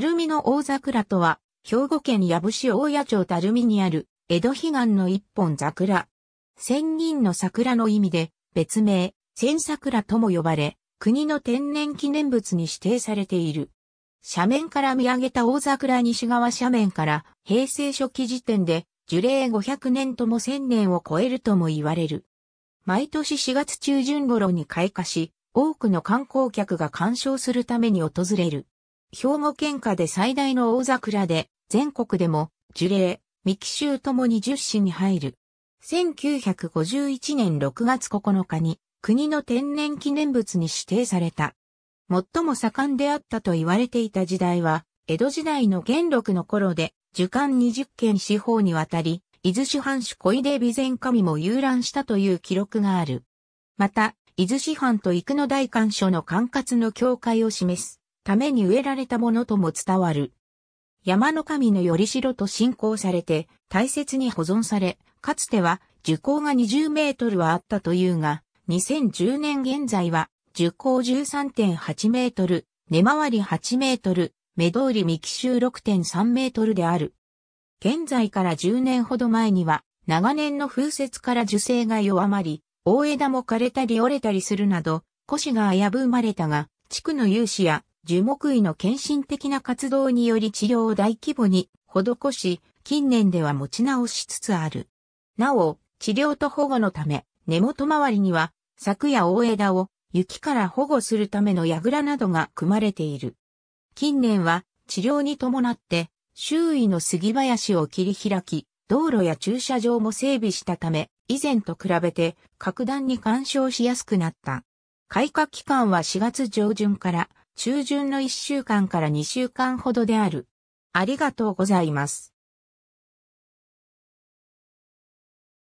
垂水の大桜とは、兵庫県矢部市大谷町垂水にある、江戸彼岸の一本桜。千人の桜の意味で、別名、千桜とも呼ばれ、国の天然記念物に指定されている。斜面から見上げた大桜西側斜面から平成初期時点で樹齢500年とも1000年を超えるとも言われる。毎年4月中旬頃に開花し、多くの観光客が鑑賞するために訪れる。兵庫県下で最大の大桜で、全国でも、樹齢、三木州ともに10市に入る。1951年6月9日に、国の天然記念物に指定された。最も盛んであったと言われていた時代は、江戸時代の元禄の頃で、樹間20件四方にわたり、伊豆市藩主小出備前神も遊覧したという記録がある。また、伊豆市藩と生野大官所の管轄の境界を示す。ために植えられたものとも伝わる。山の神のよりしろと信仰されて、大切に保存され、かつては樹高が20メートルはあったというが、2010年現在は樹高13.8メートル、根回り8メートル、目通り幹周6.3メートルである。現在から10年ほど前には、長年の風雪から樹勢が弱まり、大枝も枯れたり折れたりするなど、古紙が危ぶまれたが、地区の有志や樹木医の献身的な活動により治療を大規模に施し、近年では持ち直しつつある。なお、治療と保護のため、根元周りには、柵や大枝を雪から保護するための櫓などが組まれている。近年は治療に伴って周囲の杉林を切り開き、道路や駐車場も整備したため、以前と比べて格段に干渉しやすくなった。開花期間は4月上旬から中旬の1週間から2週間ほどである。ありがとうございます。